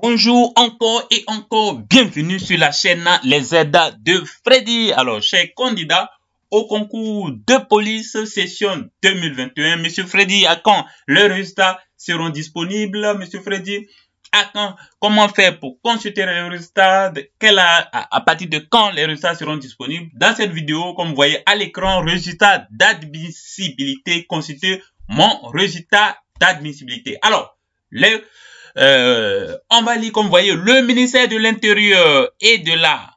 Bonjour encore et encore, bienvenue sur la chaîne Les aides de Freddy. Alors, chers candidat au concours de police session 2021, Monsieur Freddy, à quand les résultats seront disponibles, Monsieur Freddy à quand, comment faire pour consulter les résultats, à, partir de quand les résultats seront disponibles. Dans cette vidéo, comme vous voyez à l'écran, résultats d'admissibilité, consulter mon résultat d'admissibilité. Alors, les euh, en on comme vous voyez, le ministère de l'Intérieur et de la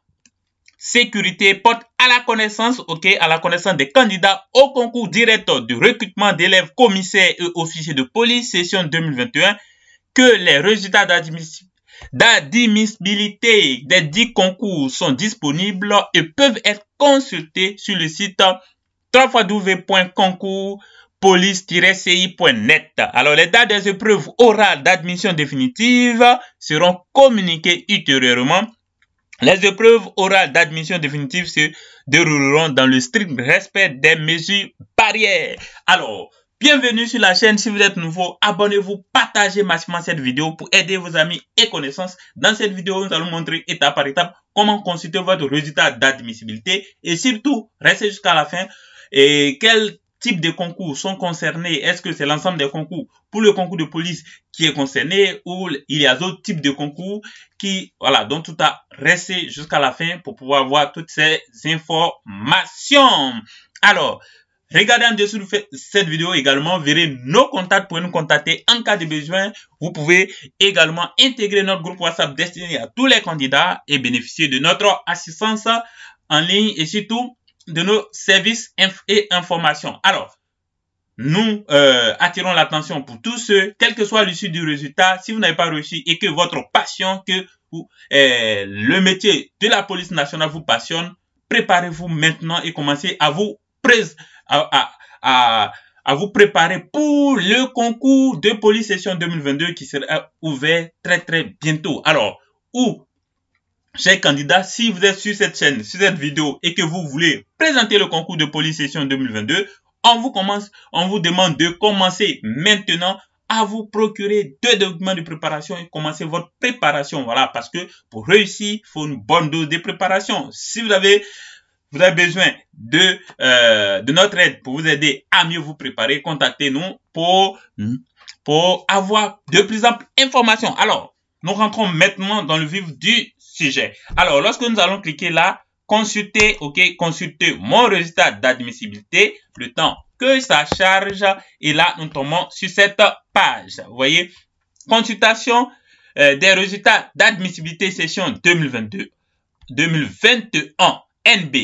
Sécurité porte à la connaissance, ok, à la connaissance des candidats au concours direct de recrutement d'élèves commissaires et officiers de police session 2021 que les résultats d'admissibilité des dix concours sont disponibles et peuvent être consultés sur le site www.concours police-ci.net. Alors, les dates des épreuves orales d'admission définitive seront communiquées ultérieurement. Les épreuves orales d'admission définitive se dérouleront dans le strict respect des mesures barrières. Alors, bienvenue sur la chaîne. Si vous êtes nouveau, abonnez-vous, partagez massivement cette vidéo pour aider vos amis et connaissances. Dans cette vidéo, nous allons montrer étape par étape comment consulter votre résultat d'admissibilité et surtout, restez jusqu'à la fin et quel types de concours sont concernés Est-ce que c'est l'ensemble des concours pour le concours de police qui est concerné ou il y a d'autres types de concours qui, voilà, donc tout a resté jusqu'à la fin pour pouvoir voir toutes ces informations. Alors, regardez en dessous de cette vidéo également, verrez nos contacts pour nous contacter en cas de besoin. Vous pouvez également intégrer notre groupe WhatsApp destiné à tous les candidats et bénéficier de notre assistance en ligne et surtout de nos services et informations. Alors, nous euh, attirons l'attention pour tous ceux, quel que soit l'issue du résultat, si vous n'avez pas réussi et que votre passion, que euh, le métier de la police nationale vous passionne, préparez-vous maintenant et commencez à vous, à vous préparer pour le concours de police session 2022 qui sera ouvert très très bientôt. Alors, où Chers candidats, si vous êtes sur cette chaîne, sur cette vidéo et que vous voulez présenter le concours de police session 2022, on vous, commence, on vous demande de commencer maintenant à vous procurer deux documents de préparation et commencer votre préparation. Voilà, parce que pour réussir, il faut une bonne dose de préparation. Si vous avez, avez besoin de, euh, de notre aide pour vous aider à mieux vous préparer, contactez-nous pour, pour avoir de plus amples informations. Alors, nous rentrons maintenant dans le vif du alors, lorsque nous allons cliquer là, consulter, ok, consulter mon résultat d'admissibilité, le temps que ça charge, et là, nous tombons sur cette page. Vous voyez, consultation euh, des résultats d'admissibilité session 2022, 2021, NB.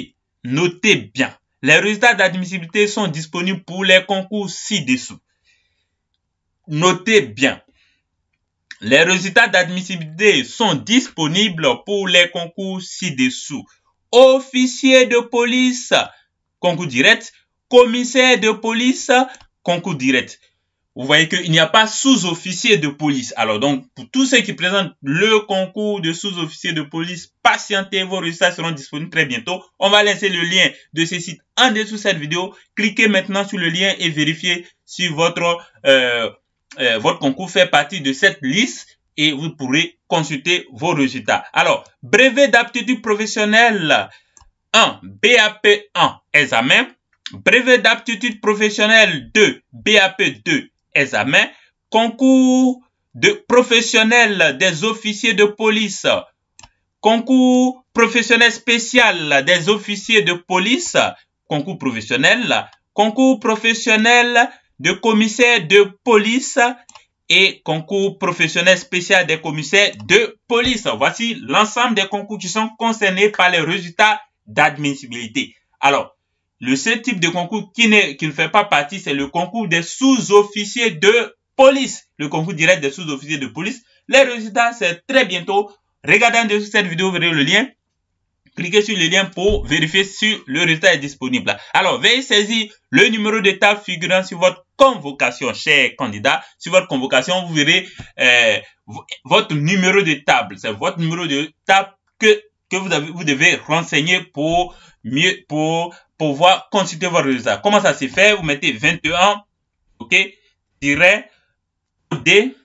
Notez bien, les résultats d'admissibilité sont disponibles pour les concours ci-dessous. Notez bien, les résultats d'admissibilité sont disponibles pour les concours ci-dessous. Officier de police, concours direct. Commissaire de police, concours direct. Vous voyez qu'il n'y a pas sous-officier de police. Alors donc, pour tous ceux qui présentent le concours de sous-officier de police, patientez, vos résultats seront disponibles très bientôt. On va laisser le lien de ce site en dessous de cette vidéo. Cliquez maintenant sur le lien et vérifiez si votre euh, euh, votre concours fait partie de cette liste et vous pourrez consulter vos résultats. Alors, brevet d'aptitude professionnelle 1, BAP 1, examen. Brevet d'aptitude professionnelle 2, BAP 2, examen. Concours de professionnel des officiers de police. Concours professionnel spécial des officiers de police. Concours professionnel. Concours professionnel de commissaire de police et concours professionnel spécial des commissaires de police. Voici l'ensemble des concours qui sont concernés par les résultats d'admissibilité. Alors, le seul type de concours qui, qui ne fait pas partie, c'est le concours des sous-officiers de police. Le concours direct des sous-officiers de police. Les résultats, c'est très bientôt. Regardez en cette vidéo, vous verrez le lien cliquez sur le lien pour vérifier si le résultat est disponible. Alors, veuillez saisir le numéro de table figurant sur votre convocation, cher candidat. Sur votre convocation, vous verrez euh, votre numéro de table. C'est votre numéro de table que, que vous, devez renseigner pour mieux pour pouvoir consulter votre résultat. Comment ça se fait Vous mettez 21, ok, tiret OD,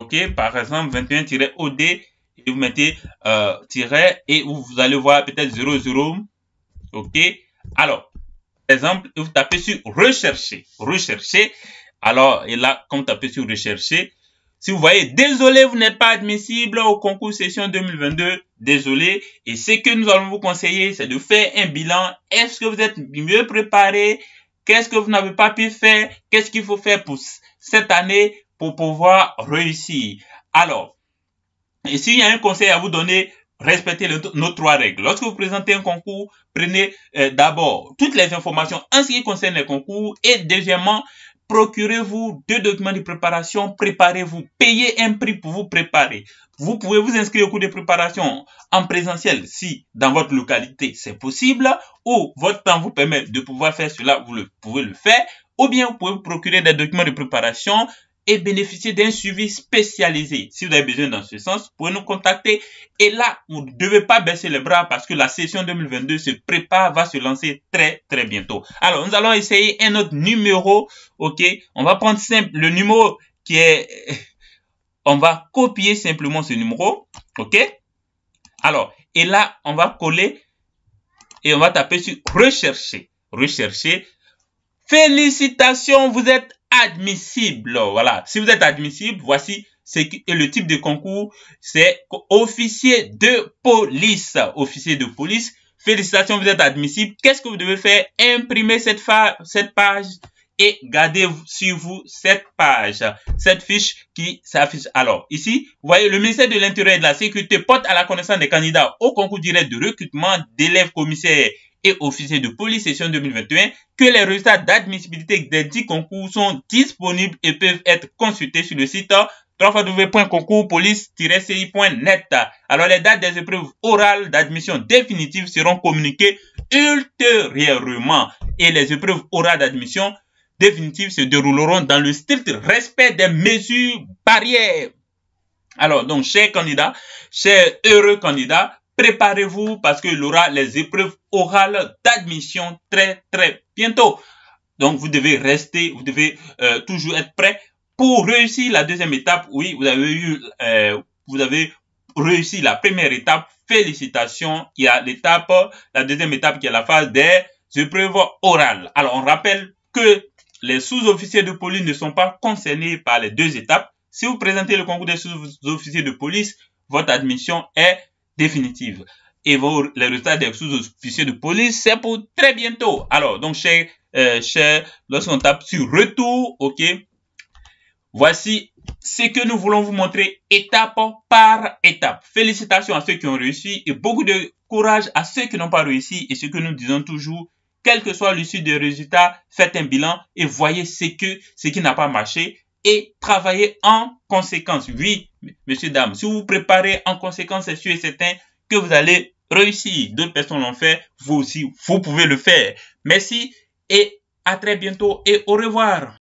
ok, par exemple 21-OD, et vous mettez euh, tiret et vous allez voir peut-être 00. OK Alors, par exemple, vous tapez sur rechercher. Rechercher. Alors, et là, quand vous tapez sur rechercher, si vous voyez, désolé, vous n'êtes pas admissible au concours session 2022, désolé. Et ce que nous allons vous conseiller, c'est de faire un bilan. Est-ce que vous êtes mieux préparé Qu'est-ce que vous n'avez pas pu faire Qu'est-ce qu'il faut faire pour cette année pour pouvoir réussir Alors, et s'il y a un conseil à vous donner, respectez nos trois règles. Lorsque vous présentez un concours, prenez euh, d'abord toutes les informations en ce qui concerne les concours et deuxièmement, procurez-vous deux documents de préparation, préparez-vous, payez un prix pour vous préparer. Vous pouvez vous inscrire au cours de préparation en présentiel si dans votre localité c'est possible ou votre temps vous permet de pouvoir faire cela, vous pouvez le faire. Ou bien vous pouvez vous procurer des documents de préparation et bénéficier d'un suivi spécialisé. Si vous avez besoin dans ce sens, vous pouvez nous contacter. Et là, vous ne devez pas baisser les bras parce que la session 2022 se prépare, va se lancer très très bientôt. Alors, nous allons essayer un autre numéro. Ok, on va prendre simple le numéro qui est... On va copier simplement ce numéro. Ok Alors, et là, on va coller et on va taper sur rechercher. Rechercher. Félicitations, vous êtes admissible. Voilà. Si vous êtes admissible, voici est le type de concours, c'est officier de police. Officier de police. Félicitations, vous êtes admissible. Qu'est-ce que vous devez faire? Imprimer cette, cette page et gardez sur vous cette page, cette fiche qui s'affiche. Alors, ici, vous voyez, le ministère de l'Intérieur et de la Sécurité porte à la connaissance des candidats au concours direct de recrutement d'élèves commissaires et officier de police session 2021 que les résultats d'admissibilité des 10 concours sont disponibles et peuvent être consultés sur le site www.concourspolice-ci.net. Alors les dates des épreuves orales d'admission définitive seront communiquées ultérieurement et les épreuves orales d'admission définitive se dérouleront dans le strict respect des mesures barrières. Alors donc, chers candidats, chers heureux candidats, préparez-vous parce qu'il y aura les épreuves orale d'admission très très bientôt. Donc vous devez rester, vous devez euh, toujours être prêt pour réussir la deuxième étape. Oui, vous avez eu, euh, vous avez réussi la première étape. Félicitations. Il y a l'étape, la deuxième étape qui est la phase des épreuves orales. Alors on rappelle que les sous-officiers de police ne sont pas concernés par les deux étapes. Si vous présentez le concours des sous-officiers de police, votre admission est définitive et vos, les résultats des sous-officiers de police, c'est pour très bientôt. Alors, donc, chez, euh, chez, lorsqu'on tape sur retour, ok, voici ce que nous voulons vous montrer étape par étape. Félicitations à ceux qui ont réussi et beaucoup de courage à ceux qui n'ont pas réussi et ce que nous disons toujours, quel que soit l'issue des résultats, faites un bilan et voyez ce que, ce qui n'a pas marché et travaillez en conséquence. Oui, monsieur, dames. si vous vous préparez en conséquence, c'est sûr et certain que vous allez réussi, d'autres personnes l'ont fait, vous aussi, vous pouvez le faire. Merci et à très bientôt et au revoir.